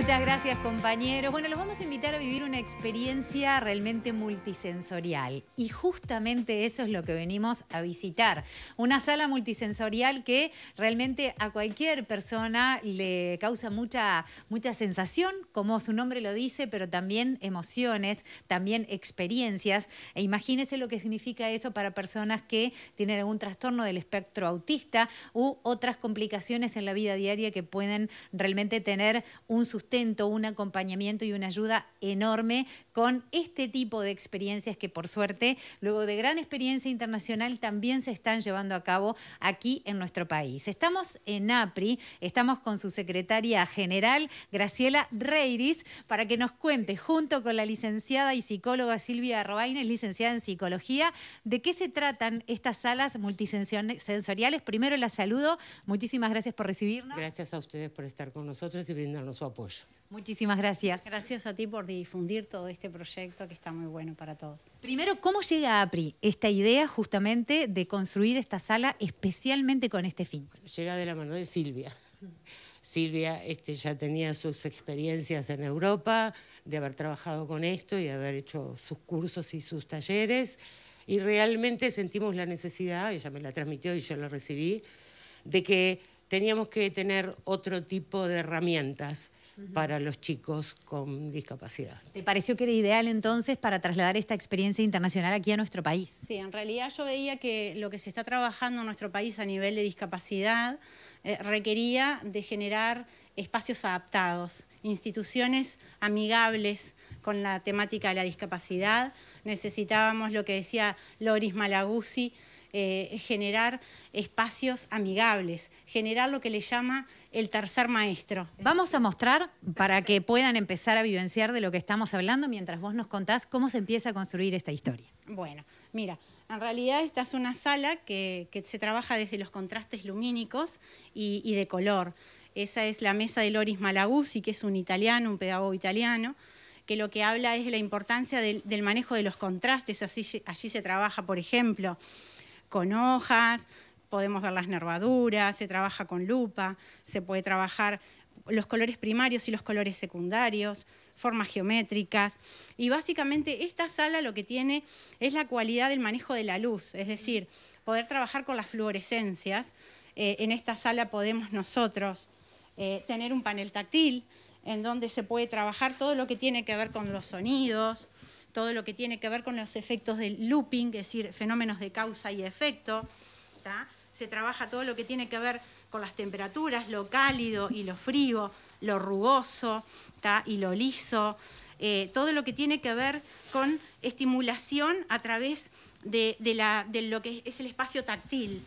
Muchas gracias compañeros. Bueno, los vamos a invitar a vivir una experiencia realmente multisensorial y justamente eso es lo que venimos a visitar. Una sala multisensorial que realmente a cualquier persona le causa mucha, mucha sensación, como su nombre lo dice, pero también emociones, también experiencias. E imagínense lo que significa eso para personas que tienen algún trastorno del espectro autista u otras complicaciones en la vida diaria que pueden realmente tener un sustento un acompañamiento y una ayuda enorme con este tipo de experiencias que por suerte, luego de gran experiencia internacional, también se están llevando a cabo aquí en nuestro país. Estamos en APRI, estamos con su secretaria general, Graciela Reiris, para que nos cuente, junto con la licenciada y psicóloga Silvia Robaines, licenciada en psicología, de qué se tratan estas salas multisensoriales. Primero la saludo, muchísimas gracias por recibirnos. Gracias a ustedes por estar con nosotros y brindarnos su apoyo. Muchísimas gracias. Gracias a ti por difundir todo este proyecto que está muy bueno para todos. Primero, ¿cómo llega a APRI esta idea justamente de construir esta sala especialmente con este fin? llega de la mano de Silvia. Silvia este, ya tenía sus experiencias en Europa, de haber trabajado con esto y de haber hecho sus cursos y sus talleres. Y realmente sentimos la necesidad, ella me la transmitió y yo la recibí, de que teníamos que tener otro tipo de herramientas para los chicos con discapacidad. ¿Te pareció que era ideal entonces para trasladar esta experiencia internacional aquí a nuestro país? Sí, en realidad yo veía que lo que se está trabajando en nuestro país a nivel de discapacidad eh, requería de generar espacios adaptados, instituciones amigables con la temática de la discapacidad. Necesitábamos lo que decía Loris Malaguzzi, eh, generar espacios amigables, generar lo que le llama el tercer maestro. Vamos a mostrar para que puedan empezar a vivenciar de lo que estamos hablando mientras vos nos contás cómo se empieza a construir esta historia. Bueno, mira, en realidad esta es una sala que, se trabaja desde los contrastes lumínicos y, de color. Esa es la mesa de Loris Malaguzzi, que es un italiano, un pedagogo italiano, que lo que habla es de la importancia del, del manejo de los contrastes. Así, allí se trabaja, por ejemplo, con hojas, podemos ver las nervaduras, se trabaja con lupa, se puede trabajar los colores primarios y los colores secundarios, formas geométricas. Y básicamente esta sala lo que tiene es la cualidad del manejo de la luz, es decir, poder trabajar con las fluorescencias. Eh, en esta sala podemos nosotros eh, tener un panel táctil en donde se puede trabajar todo lo que tiene que ver con los sonidos, todo lo que tiene que ver con los efectos del looping, es decir, fenómenos de causa y efecto. Se trabaja todo lo que tiene que ver con las temperaturas, lo cálido y lo frío, lo rugoso y lo liso, eh, todo lo que tiene que ver con estimulación a través de, lo que es el espacio táctil.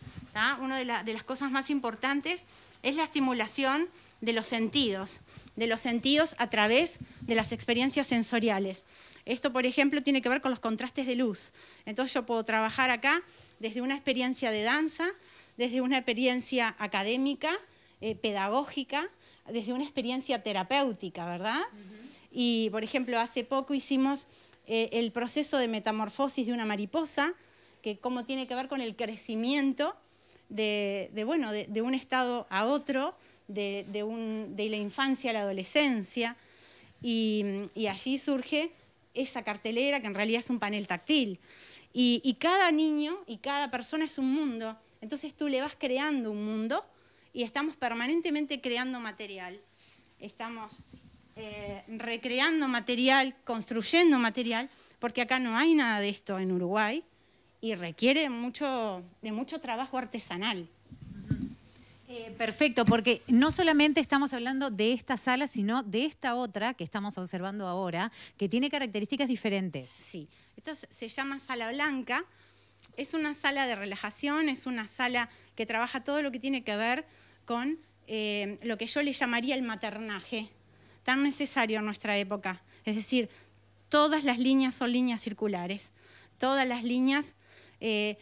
Una de las cosas más importantes es la estimulación de los sentidos, de los sentidos a través de las experiencias sensoriales. Esto, por ejemplo, tiene que ver con los contrastes de luz. Entonces yo puedo trabajar acá desde una experiencia de danza, desde una experiencia académica, eh, pedagógica, desde una experiencia terapéutica, ¿verdad? Y, por ejemplo, hace poco hicimos eh, el proceso de metamorfosis de una mariposa, que cómo tiene que ver con el crecimiento de, de un estado a otro, de, la infancia a la adolescencia, y, allí surge esa cartelera que en realidad es un panel táctil. Y, cada niño y cada persona es un mundo, entonces tú le vas creando un mundo y estamos permanentemente creando material, estamos eh, recreando material, construyendo material, porque acá no hay nada de esto en Uruguay y requiere mucho, de mucho trabajo artesanal. Eh, perfecto, porque no solamente estamos hablando de esta sala, sino de esta otra que estamos observando ahora, que tiene características diferentes. Sí, esta se llama sala blanca, es una sala de relajación, es una sala que trabaja todo lo que tiene que ver con eh, lo que yo le llamaría el maternaje, tan necesario en nuestra época. Es decir, todas las líneas son líneas circulares, todas las líneas eh,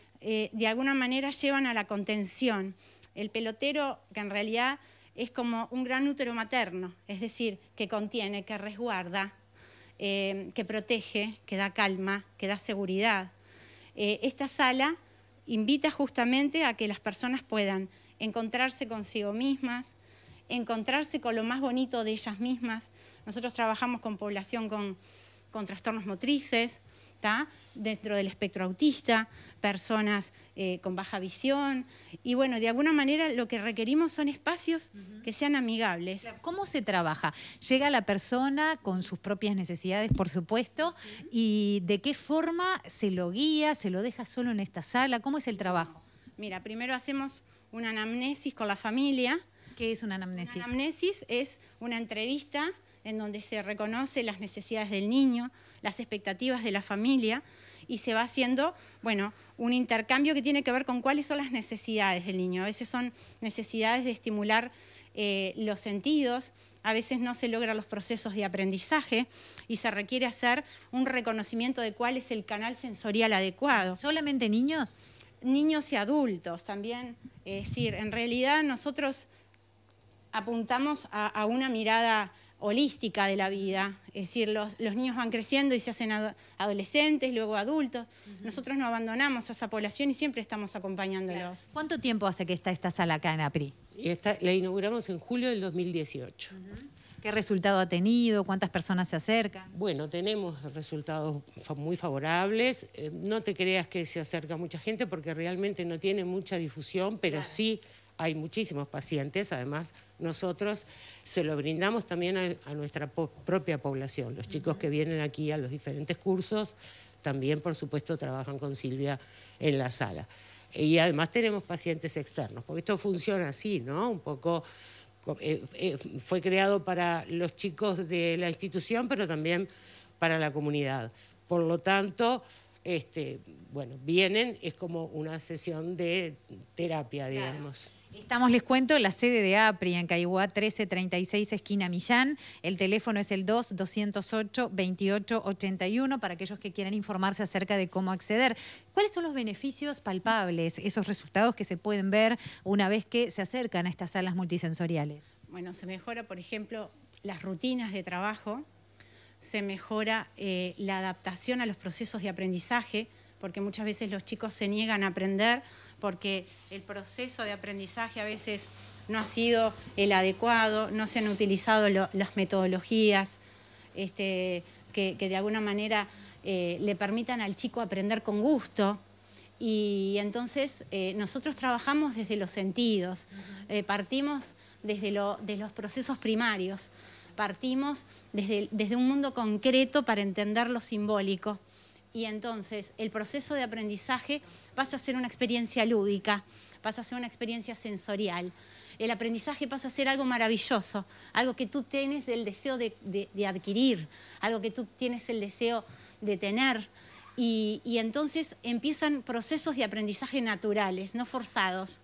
de alguna manera llevan a la contención. El pelotero, que en realidad es como un gran útero materno, es decir, que contiene, que resguarda, eh, que protege, que da calma, que da seguridad. Eh, esta sala invita justamente a que las personas puedan encontrarse consigo mismas, encontrarse con lo más bonito de ellas mismas. Nosotros trabajamos con población con trastornos motrices, dentro del espectro autista, personas eh, con baja visión. Y bueno, de alguna manera lo que requerimos son espacios que sean amigables. ¿Cómo se trabaja? Llega la persona con sus propias necesidades, por supuesto, y de qué forma se lo guía, se lo deja solo en esta sala, ¿cómo es el trabajo? Mira, primero hacemos una anamnesis con la familia, ¿Qué es una anamnesis? Una anamnesis es una entrevista en donde se reconoce las necesidades del niño, las expectativas de la familia y se va haciendo, bueno, un intercambio que tiene que ver con cuáles son las necesidades del niño. A veces son necesidades de estimular eh, los sentidos, a veces no se logran los procesos de aprendizaje y se requiere hacer un reconocimiento de cuál es el canal sensorial adecuado. ¿Solamente niños? Niños y adultos también. Es decir, en realidad nosotros apuntamos a, una mirada holística de la vida. Es decir, los, niños van creciendo y se hacen adolescentes, luego adultos. Nosotros no abandonamos a esa población y siempre estamos acompañándolos. ¿Cuánto tiempo hace que está esta sala acá en APRI? la inauguramos en julio del 2018. ¿Qué resultado ha tenido? ¿Cuántas personas se acercan? Bueno, tenemos resultados muy favorables. Eh, no te creas que se acerca mucha gente porque realmente no tiene mucha difusión, pero sí hay muchísimos pacientes. Además, nosotros se lo brindamos también a, nuestra propia población. Los chicos que vienen aquí a los diferentes cursos también, por supuesto, trabajan con Silvia en la sala. Y además tenemos pacientes externos, porque esto funciona así, ¿no? Un poco eh, eh, fue creado para los chicos de la institución, pero también para la comunidad. Por lo tanto, este, bueno, vienen, es como una sesión de terapia, digamos. Estamos, les cuento, en la sede de APRI en Caiguá 1336, esquina Millán. El teléfono es el 2-208-2881 para aquellos que quieran informarse acerca de cómo acceder. ¿Cuáles son los beneficios palpables, esos resultados que se pueden ver una vez que se acercan a estas salas multisensoriales? Bueno, se mejora, por ejemplo, las rutinas de trabajo, se mejora eh, la adaptación a los procesos de aprendizaje, porque muchas veces los chicos se niegan a aprender porque el proceso de aprendizaje a veces no ha sido el adecuado, no se han utilizado las metodologías este, que, de alguna manera eh, le permitan al chico aprender con gusto. Y entonces eh, nosotros trabajamos desde los sentidos, eh, partimos desde los procesos primarios, partimos desde un mundo concreto para entender lo simbólico y entonces el proceso de aprendizaje pasa a ser una experiencia lúdica, pasa a ser una experiencia sensorial. El aprendizaje pasa a ser algo maravilloso, algo que tú tienes el deseo de, adquirir, algo que tú tienes el deseo de tener. Y, entonces empiezan procesos de aprendizaje naturales, no forzados.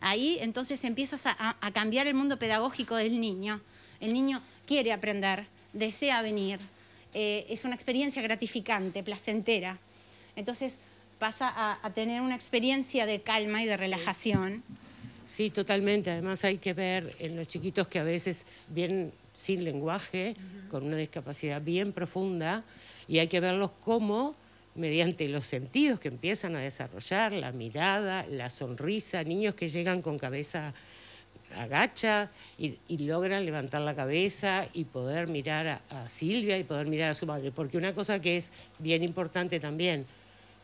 Ahí entonces empiezas a cambiar el mundo pedagógico del niño. El niño quiere aprender, desea venir, eh, es una experiencia gratificante, placentera. Entonces pasa a, tener una experiencia de calma y de relajación. Sí, totalmente. Además hay que ver en los chiquitos que a veces vienen sin lenguaje, con una discapacidad bien profunda, y hay que verlos cómo mediante los sentidos que empiezan a desarrollar, la mirada, la sonrisa, niños que llegan con cabeza agacha y, logran levantar la cabeza y poder mirar a, a Silvia y poder mirar a su madre. Porque una cosa que es bien importante también,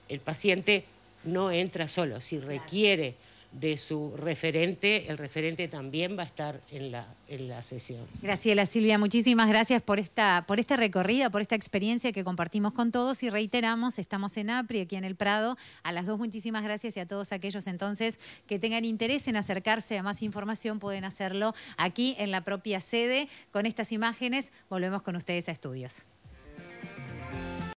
el paciente no entra solo, si requiere de su referente. El referente también va a estar en la, en la sesión. Graciela Silvia, muchísimas gracias por esta, por esta recorrida, por esta experiencia que compartimos con todos y reiteramos, estamos en APRI, aquí en el Prado. A las dos muchísimas gracias y a todos aquellos entonces que tengan interés en acercarse a más información pueden hacerlo aquí en la propia sede. Con estas imágenes volvemos con ustedes a estudios.